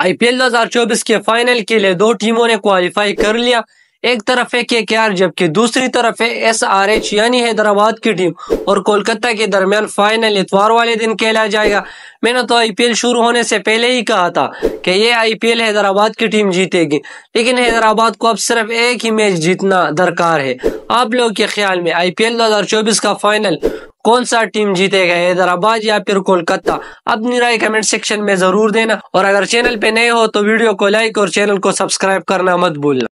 IPL 2024 के final के लिए दो टीमों ने क्वालिफाई कर लिया एक तरफ है के जबकि दूसरी तरफ है एस आर एच यानी हैदराबाद की टीम और कोलकाता के दरमियान फाइनल इतवार वाले दिन खेला जाएगा मैंने तो आईपीएल शुरू होने से पहले ही कहा था कि ये आईपीएल हैदराबाद की टीम जीतेगी लेकिन हैदराबाद को अब सिर्फ एक ही मैच जीतना दरकार है आप लोग के ख्याल में आईपीएल 2024 का फाइनल कौन सा टीम जीतेगा हैदराबाद या फिर कोलकाता अपनी राय कमेंट सेक्शन में जरूर देना और अगर चैनल पे नए हो तो वीडियो को लाइक और चैनल को सब्सक्राइब करना मत भूलना